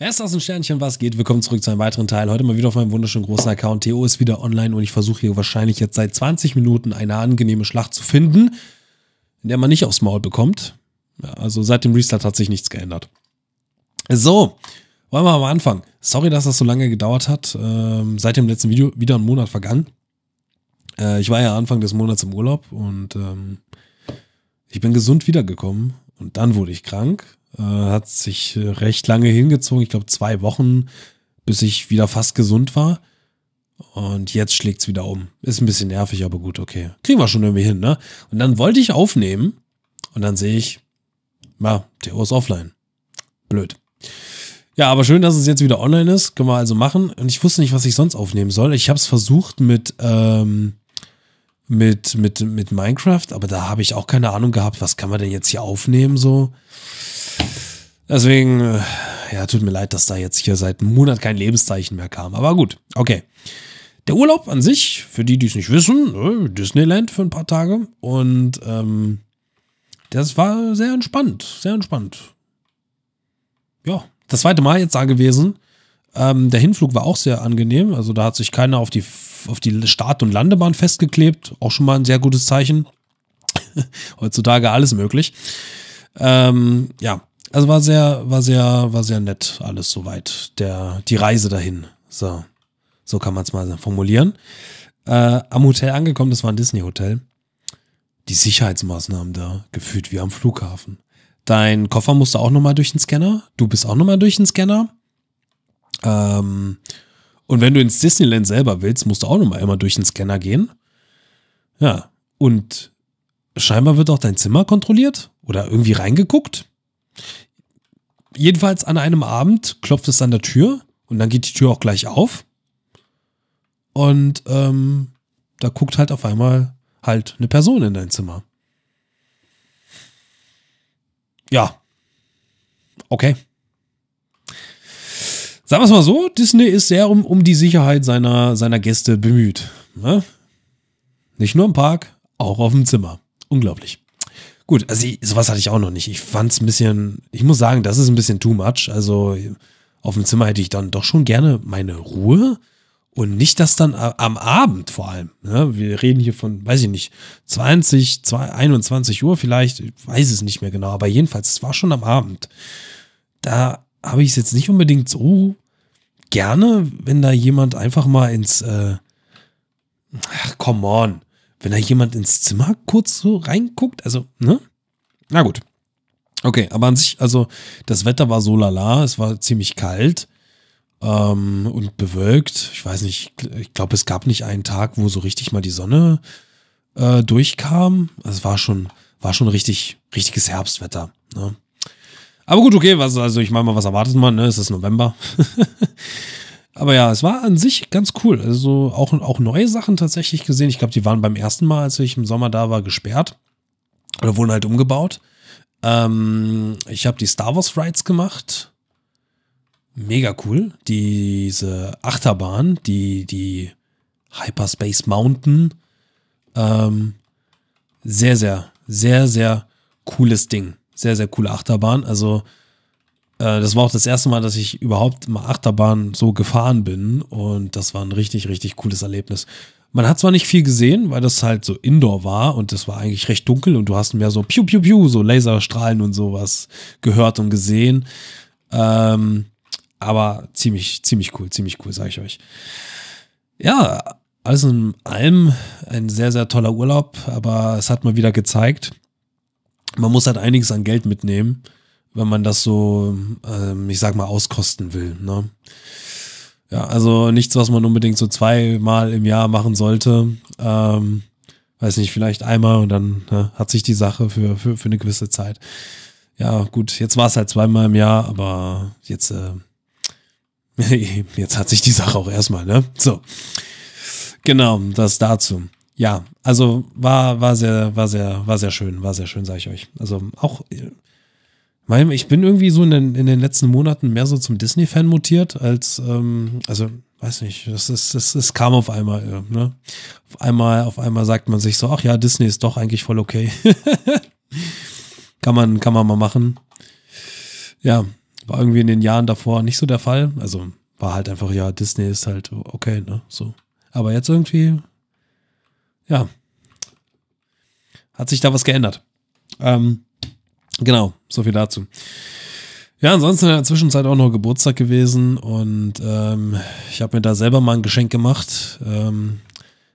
Erst aus dem Sternchen, was geht? Willkommen zurück zu einem weiteren Teil. Heute mal wieder auf meinem wunderschönen großen Account. TO ist wieder online und ich versuche hier wahrscheinlich jetzt seit 20 Minuten eine angenehme Schlacht zu finden, in der man nicht aufs Maul bekommt. Ja, also seit dem Restart hat sich nichts geändert. So, wollen wir am Anfang. Sorry, dass das so lange gedauert hat. Ähm, seit dem letzten Video wieder ein Monat vergangen. Äh, ich war ja Anfang des Monats im Urlaub und ähm, ich bin gesund wiedergekommen und dann wurde ich krank äh, hat sich äh, recht lange hingezogen, ich glaube zwei Wochen, bis ich wieder fast gesund war. Und jetzt schlägt es wieder um. Ist ein bisschen nervig, aber gut, okay. Kriegen wir schon irgendwie hin, ne? Und dann wollte ich aufnehmen und dann sehe ich, na, Theo ist offline. Blöd. Ja, aber schön, dass es jetzt wieder online ist. Können wir also machen. Und ich wusste nicht, was ich sonst aufnehmen soll. Ich habe es versucht mit, ähm, mit, mit, mit Minecraft, aber da habe ich auch keine Ahnung gehabt, was kann man denn jetzt hier aufnehmen so. Deswegen, äh, ja, tut mir leid, dass da jetzt hier seit einem Monat kein Lebenszeichen mehr kam. Aber gut, okay. Der Urlaub an sich, für die, die es nicht wissen, ne, Disneyland für ein paar Tage. Und ähm, das war sehr entspannt, sehr entspannt. Ja, das zweite Mal jetzt da gewesen. Ähm, der Hinflug war auch sehr angenehm. Also da hat sich keiner auf die auf, die Start- und Landebahn festgeklebt. Auch schon mal ein sehr gutes Zeichen. Heutzutage alles möglich. Ähm, ja, also war sehr, war sehr, war sehr nett alles soweit. Der, die Reise dahin. So, so kann man es mal formulieren. Äh, am Hotel angekommen, das war ein Disney-Hotel. Die Sicherheitsmaßnahmen da, gefühlt wie am Flughafen. Dein Koffer musste auch nochmal durch den Scanner. Du bist auch nochmal durch den Scanner. Ähm, und wenn du ins Disneyland selber willst, musst du auch nochmal immer durch den Scanner gehen. Ja, und scheinbar wird auch dein Zimmer kontrolliert oder irgendwie reingeguckt. Jedenfalls an einem Abend klopft es an der Tür und dann geht die Tür auch gleich auf. Und ähm, da guckt halt auf einmal halt eine Person in dein Zimmer. Ja. Okay. Sagen wir es mal so, Disney ist sehr um, um die Sicherheit seiner, seiner Gäste bemüht. Ne? Nicht nur im Park, auch auf dem Zimmer. Unglaublich. Gut, also ich, sowas hatte ich auch noch nicht. Ich fand es ein bisschen, ich muss sagen, das ist ein bisschen too much. Also auf dem Zimmer hätte ich dann doch schon gerne meine Ruhe und nicht das dann am Abend vor allem. Ne? Wir reden hier von, weiß ich nicht, 20, 21 Uhr vielleicht, ich weiß es nicht mehr genau, aber jedenfalls, es war schon am Abend. Da habe ich es jetzt nicht unbedingt so gerne, wenn da jemand einfach mal ins, äh, ach, come on, wenn da jemand ins Zimmer kurz so reinguckt, also, ne? Na gut. Okay, aber an sich, also das Wetter war so lala, es war ziemlich kalt ähm, und bewölkt. Ich weiß nicht, ich glaube, es gab nicht einen Tag, wo so richtig mal die Sonne äh, durchkam. Also es war schon, war schon richtig, richtiges Herbstwetter. Ne? Aber gut, okay, was, also ich meine mal, was erwartet man, ne? Es ist November. Aber ja, es war an sich ganz cool. Also auch, auch neue Sachen tatsächlich gesehen. Ich glaube, die waren beim ersten Mal, als ich im Sommer da war, gesperrt. Oder wurden halt umgebaut. Ähm, ich habe die Star Wars Rides gemacht. Mega cool. Diese Achterbahn, die, die Hyperspace Mountain. Ähm, sehr, sehr, sehr, sehr cooles Ding sehr, sehr coole Achterbahn. Also, äh, das war auch das erste Mal, dass ich überhaupt mal Achterbahn so gefahren bin. Und das war ein richtig, richtig cooles Erlebnis. Man hat zwar nicht viel gesehen, weil das halt so Indoor war und es war eigentlich recht dunkel und du hast mehr so Piu Piu Piu, so Laserstrahlen und sowas gehört und gesehen. Ähm, aber ziemlich, ziemlich cool, ziemlich cool, sage ich euch. Ja, alles in allem ein sehr, sehr toller Urlaub, aber es hat mal wieder gezeigt, man muss halt einiges an Geld mitnehmen, wenn man das so, ähm, ich sag mal, auskosten will. Ne? Ja, also nichts, was man unbedingt so zweimal im Jahr machen sollte. Ähm, weiß nicht, vielleicht einmal und dann ne, hat sich die Sache für, für, für eine gewisse Zeit. Ja, gut, jetzt war es halt zweimal im Jahr, aber jetzt, äh, jetzt hat sich die Sache auch erstmal, ne? So. Genau, das dazu ja, also war, war sehr, war sehr, war sehr schön, war sehr schön, sage ich euch. Also auch, ich bin irgendwie so in den, in den letzten Monaten mehr so zum Disney-Fan mutiert, als, ähm, also, weiß nicht, das ist, das, das kam auf einmal, ne? Auf einmal, auf einmal sagt man sich so, ach ja, Disney ist doch eigentlich voll okay. kann man, kann man mal machen. Ja, war irgendwie in den Jahren davor nicht so der Fall. Also war halt einfach, ja, Disney ist halt okay, ne? So. Aber jetzt irgendwie ja, hat sich da was geändert. Ähm, genau, so viel dazu. Ja, ansonsten in der Zwischenzeit auch noch Geburtstag gewesen und ähm, ich habe mir da selber mal ein Geschenk gemacht. Ähm,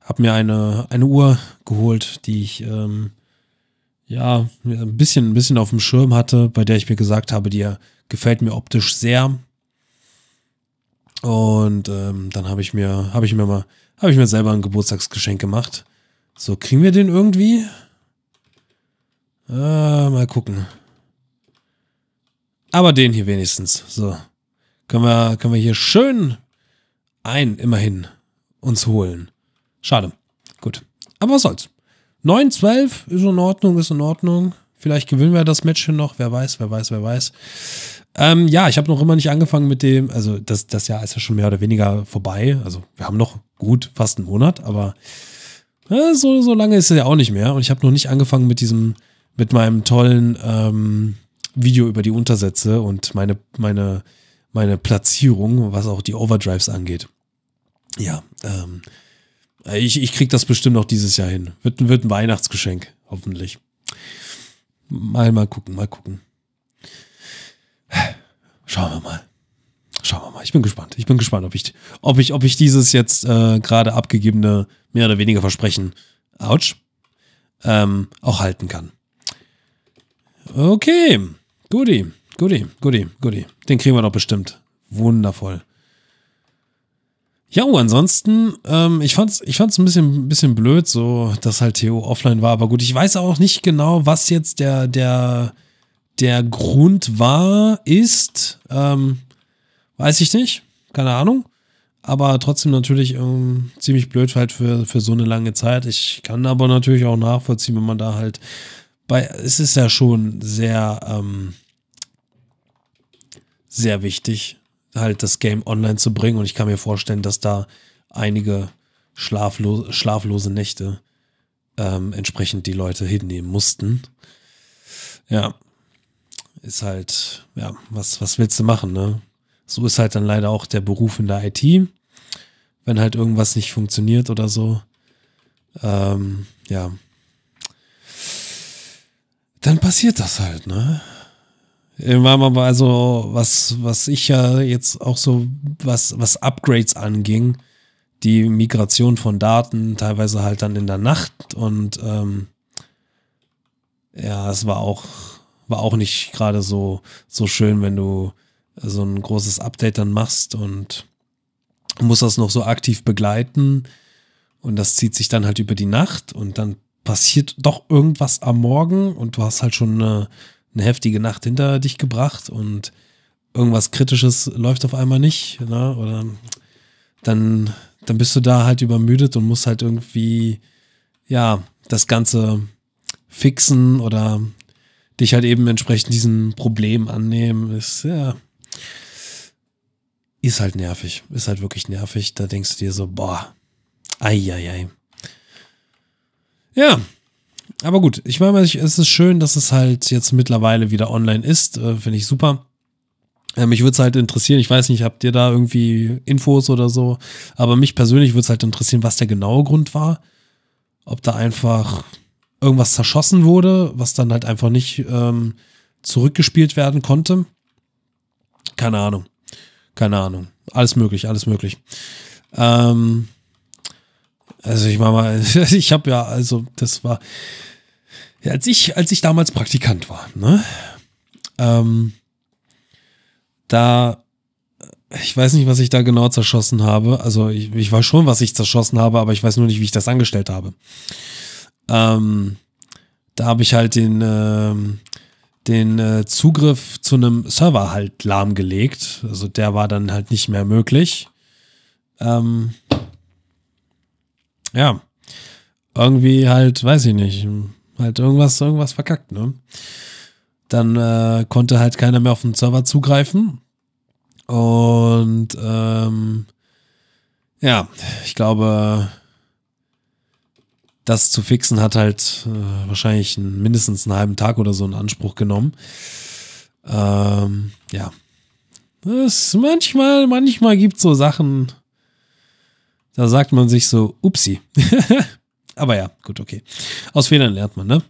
habe mir eine, eine Uhr geholt, die ich ähm, ja ein bisschen, ein bisschen auf dem Schirm hatte, bei der ich mir gesagt habe, die gefällt mir optisch sehr. Und ähm, dann habe ich mir, habe ich mir mal, habe ich mir selber ein Geburtstagsgeschenk gemacht. So, kriegen wir den irgendwie? Äh, mal gucken. Aber den hier wenigstens. So. Können wir, können wir hier schön ein, immerhin, uns holen. Schade. Gut. Aber was soll's. 9, 12 ist in Ordnung, ist in Ordnung. Vielleicht gewinnen wir das Match hier noch. Wer weiß, wer weiß, wer weiß. Ähm, ja, ich habe noch immer nicht angefangen mit dem. Also, das, das Jahr ist ja schon mehr oder weniger vorbei. Also, wir haben noch gut fast einen Monat, aber so, so lange ist es ja auch nicht mehr. Und ich habe noch nicht angefangen mit diesem, mit meinem tollen ähm, Video über die Untersätze und meine, meine, meine Platzierung, was auch die Overdrives angeht. Ja, ähm, ich, ich krieg das bestimmt noch dieses Jahr hin. Wird, wird ein Weihnachtsgeschenk, hoffentlich. Mal, mal gucken, mal gucken. Schauen wir mal. Schauen wir mal. Ich bin gespannt. Ich bin gespannt, ob ich, ob ich, ob ich dieses jetzt äh, gerade abgegebene, mehr oder weniger Versprechen, ouch, ähm, auch halten kann. Okay. Guti, guti, guti, guti. Den kriegen wir doch bestimmt. Wundervoll. Ja, oh, ansonsten, ähm, ich fand's, ich fand's ein bisschen, bisschen blöd, so, dass halt Theo offline war. Aber gut, ich weiß auch nicht genau, was jetzt der, der, der Grund war, ist. Ähm, Weiß ich nicht, keine Ahnung. Aber trotzdem natürlich ähm, ziemlich blöd halt für, für so eine lange Zeit. Ich kann aber natürlich auch nachvollziehen, wenn man da halt bei, es ist ja schon sehr, ähm, sehr wichtig, halt das Game online zu bringen. Und ich kann mir vorstellen, dass da einige schlaflo schlaflose Nächte ähm, entsprechend die Leute hinnehmen mussten. Ja, ist halt, ja, was, was willst du machen, ne? So ist halt dann leider auch der Beruf in der IT, wenn halt irgendwas nicht funktioniert oder so. Ähm, ja. Dann passiert das halt, ne? Irgendwann aber also, was, was ich ja jetzt auch so, was, was Upgrades anging, die Migration von Daten, teilweise halt dann in der Nacht und ähm, ja, es war auch, war auch nicht gerade so, so schön, wenn du so ein großes Update dann machst und musst das noch so aktiv begleiten. Und das zieht sich dann halt über die Nacht und dann passiert doch irgendwas am Morgen und du hast halt schon eine, eine heftige Nacht hinter dich gebracht und irgendwas Kritisches läuft auf einmal nicht. Ne? Oder dann, dann bist du da halt übermüdet und musst halt irgendwie, ja, das Ganze fixen oder dich halt eben entsprechend diesem Problem annehmen. Ist ja ist halt nervig. Ist halt wirklich nervig. Da denkst du dir so, boah, eieiei. Ja, aber gut. Ich meine, es ist schön, dass es halt jetzt mittlerweile wieder online ist. Äh, Finde ich super. Äh, mich würde es halt interessieren, ich weiß nicht, habt ihr da irgendwie Infos oder so? Aber mich persönlich würde es halt interessieren, was der genaue Grund war. Ob da einfach irgendwas zerschossen wurde, was dann halt einfach nicht ähm, zurückgespielt werden konnte. Keine Ahnung. Keine Ahnung. Alles möglich, alles möglich. Ähm, also ich meine mal, ich habe ja, also das war, ja, als ich, als ich damals Praktikant war, ne? Ähm, da, ich weiß nicht, was ich da genau zerschossen habe. Also ich, ich weiß schon, was ich zerschossen habe, aber ich weiß nur nicht, wie ich das angestellt habe. Ähm, da habe ich halt den, ähm, den äh, Zugriff zu einem Server halt lahmgelegt. Also der war dann halt nicht mehr möglich. Ähm, ja, irgendwie halt, weiß ich nicht, halt irgendwas, irgendwas verkackt, ne? Dann äh, konnte halt keiner mehr auf den Server zugreifen. Und ähm, ja, ich glaube, das zu fixen hat halt äh, wahrscheinlich einen, mindestens einen halben Tag oder so in Anspruch genommen. Ähm, ja. Das manchmal, manchmal gibt es so Sachen, da sagt man sich so, upsi. Aber ja, gut, okay. Aus Fehlern lernt man, ne?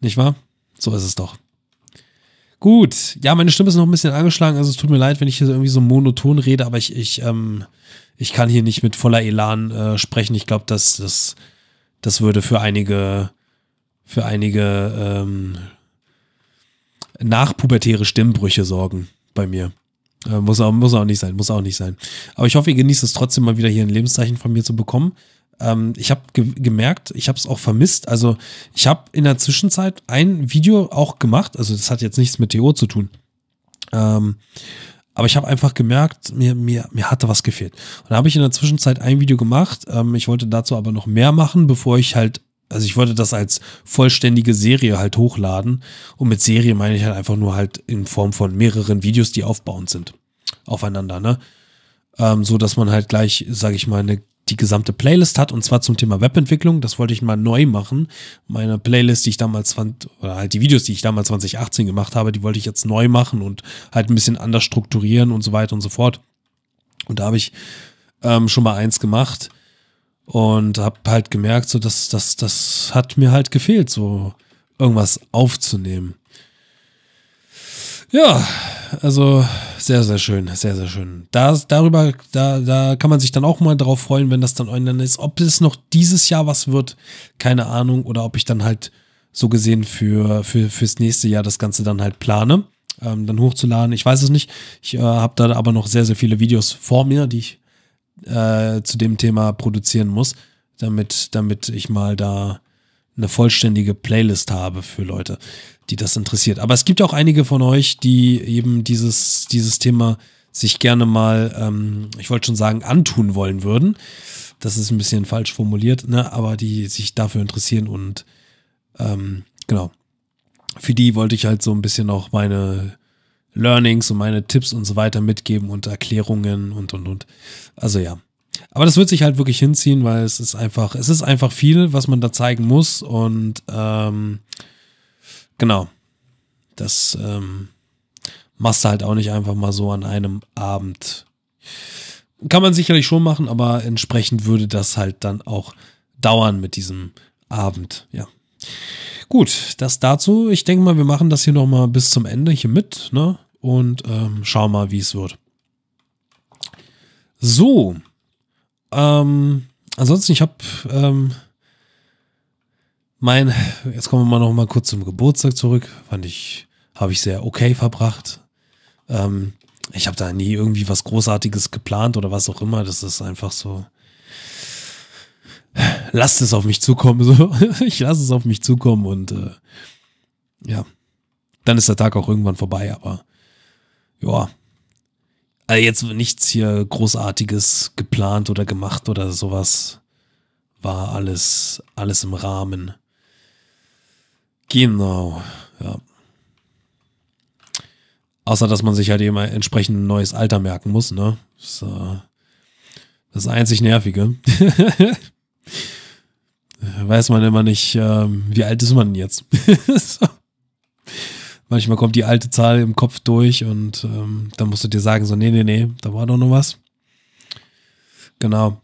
Nicht wahr? So ist es doch. Gut, ja, meine Stimme ist noch ein bisschen angeschlagen, also es tut mir leid, wenn ich hier irgendwie so monoton rede, aber ich, ich, ähm, ich kann hier nicht mit voller Elan äh, sprechen. Ich glaube, dass das das würde für einige, für einige ähm, nachpubertäre Stimmbrüche sorgen bei mir. Äh, muss, auch, muss auch nicht sein, muss auch nicht sein. Aber ich hoffe, ihr genießt es trotzdem mal wieder hier ein Lebenszeichen von mir zu bekommen. Ähm, ich habe ge gemerkt, ich habe es auch vermisst. Also ich habe in der Zwischenzeit ein Video auch gemacht. Also das hat jetzt nichts mit TO zu tun. Ähm, aber ich habe einfach gemerkt, mir, mir, mir hatte was gefehlt. Und da habe ich in der Zwischenzeit ein Video gemacht. Ähm, ich wollte dazu aber noch mehr machen, bevor ich halt, also ich wollte das als vollständige Serie halt hochladen. Und mit Serie meine ich halt einfach nur halt in Form von mehreren Videos, die aufbauend sind. Aufeinander, ne? Ähm, so dass man halt gleich, sage ich mal, eine die gesamte Playlist hat und zwar zum Thema Webentwicklung. Das wollte ich mal neu machen. Meine Playlist, die ich damals fand, oder halt die Videos, die ich damals 2018 gemacht habe, die wollte ich jetzt neu machen und halt ein bisschen anders strukturieren und so weiter und so fort. Und da habe ich ähm, schon mal eins gemacht und habe halt gemerkt, so dass das das hat mir halt gefehlt, so irgendwas aufzunehmen. Ja, also sehr, sehr schön, sehr, sehr schön. Das, darüber, da, da kann man sich dann auch mal drauf freuen, wenn das dann online ist. Ob es noch dieses Jahr was wird, keine Ahnung. Oder ob ich dann halt so gesehen für, für, fürs nächste Jahr das Ganze dann halt plane, ähm, dann hochzuladen. Ich weiß es nicht. Ich äh, habe da aber noch sehr, sehr viele Videos vor mir, die ich äh, zu dem Thema produzieren muss, damit, damit ich mal da eine vollständige Playlist habe für Leute, die das interessiert. Aber es gibt auch einige von euch, die eben dieses, dieses Thema sich gerne mal, ähm, ich wollte schon sagen, antun wollen würden. Das ist ein bisschen falsch formuliert, ne? aber die sich dafür interessieren und ähm, genau. Für die wollte ich halt so ein bisschen auch meine Learnings und meine Tipps und so weiter mitgeben und Erklärungen und und und. Also ja, aber das wird sich halt wirklich hinziehen, weil es ist einfach, es ist einfach viel, was man da zeigen muss. Und ähm, genau, das ähm, machst du halt auch nicht einfach mal so an einem Abend. Kann man sicherlich schon machen, aber entsprechend würde das halt dann auch dauern mit diesem Abend, ja. Gut, das dazu. Ich denke mal, wir machen das hier nochmal bis zum Ende hier mit, ne? Und ähm, schauen mal, wie es wird. So, ähm, ansonsten, ich habe ähm, mein, jetzt kommen wir mal noch mal kurz zum Geburtstag zurück. Fand ich, habe ich sehr okay verbracht. Ähm, ich habe da nie irgendwie was Großartiges geplant oder was auch immer. Das ist einfach so. Lasst es auf mich zukommen. So. Ich lasse es auf mich zukommen und äh, ja, dann ist der Tag auch irgendwann vorbei. Aber ja, also jetzt nichts hier Großartiges geplant oder gemacht oder sowas. War alles, alles im Rahmen. Genau, ja. Außer, dass man sich halt eben entsprechend ein neues Alter merken muss, ne? Das, äh, das einzig Nervige. Weiß man immer nicht, äh, wie alt ist man jetzt? so manchmal kommt die alte Zahl im Kopf durch und ähm, dann musst du dir sagen, so, nee, nee, nee, da war doch noch was. Genau.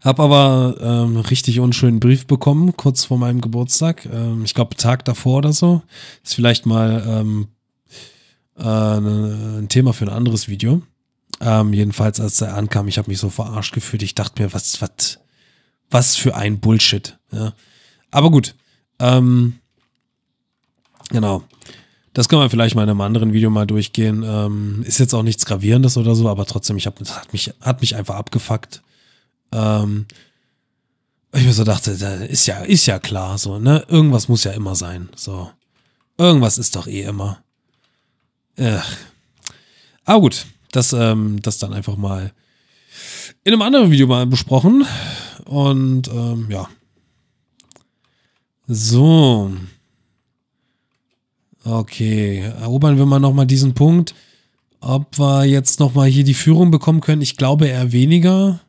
Hab aber ähm, richtig unschönen Brief bekommen, kurz vor meinem Geburtstag. Ähm, ich glaube, Tag davor oder so. Ist vielleicht mal ähm, äh, ne, ein Thema für ein anderes Video. Ähm, jedenfalls, als er ankam, ich habe mich so verarscht gefühlt. Ich dachte mir, was, was, was für ein Bullshit. Ja. Aber gut. Ähm, Genau. Das können wir vielleicht mal in einem anderen Video mal durchgehen. Ähm, ist jetzt auch nichts Gravierendes oder so, aber trotzdem, ich hab, das hat mich, hat mich einfach abgefuckt. Ähm, ich mir so dachte, ist ja, ist ja klar, so, ne? Irgendwas muss ja immer sein. So. Irgendwas ist doch eh immer. Ach. Aber gut, das, ähm, das dann einfach mal in einem anderen Video mal besprochen. Und ähm, ja. So. Okay, erobern wir mal nochmal diesen Punkt. Ob wir jetzt nochmal hier die Führung bekommen können, ich glaube eher weniger.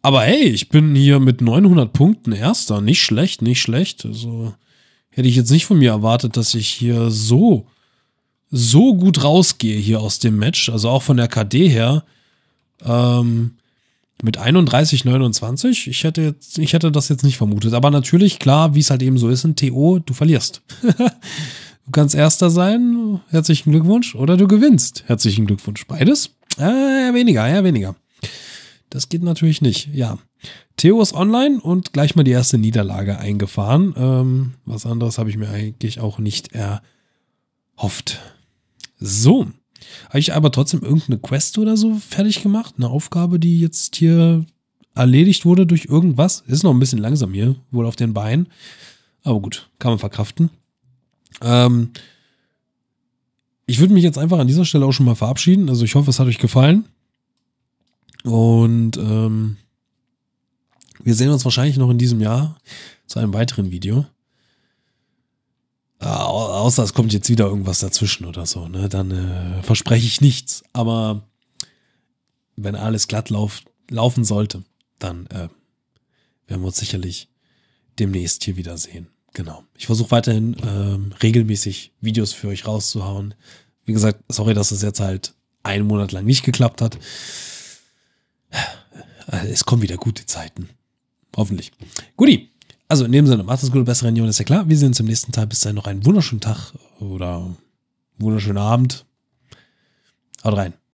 Aber hey, ich bin hier mit 900 Punkten Erster. Nicht schlecht, nicht schlecht. Also hätte ich jetzt nicht von mir erwartet, dass ich hier so, so gut rausgehe hier aus dem Match. Also auch von der KD her. Ähm, mit 31,29. Ich hätte jetzt, ich hätte das jetzt nicht vermutet. Aber natürlich, klar, wie es halt eben so ist, in TO, du verlierst. Du kannst Erster sein, herzlichen Glückwunsch. Oder du gewinnst, herzlichen Glückwunsch. Beides? Äh, weniger, ja, weniger. Das geht natürlich nicht, ja. Theo ist online und gleich mal die erste Niederlage eingefahren. Ähm, was anderes habe ich mir eigentlich auch nicht erhofft. So. Habe ich aber trotzdem irgendeine Quest oder so fertig gemacht? Eine Aufgabe, die jetzt hier erledigt wurde durch irgendwas? Ist noch ein bisschen langsam hier, wohl auf den Beinen. Aber gut, kann man verkraften. Ähm, ich würde mich jetzt einfach an dieser Stelle auch schon mal verabschieden. Also ich hoffe, es hat euch gefallen. Und ähm, wir sehen uns wahrscheinlich noch in diesem Jahr zu einem weiteren Video. außer es kommt jetzt wieder irgendwas dazwischen oder so. Ne? Dann äh, verspreche ich nichts. Aber wenn alles glatt lauf, laufen sollte, dann äh, werden wir uns sicherlich demnächst hier wiedersehen. Genau. Ich versuche weiterhin ähm, regelmäßig Videos für euch rauszuhauen. Wie gesagt, sorry, dass es jetzt halt einen Monat lang nicht geklappt hat. Äh, es kommen wieder gute Zeiten. Hoffentlich. Guti. Also in dem Sinne, macht es gut, bessere Union, ist ja klar. Wir sehen uns im nächsten Teil. Bis dahin noch einen wunderschönen Tag oder wunderschönen Abend. Haut rein.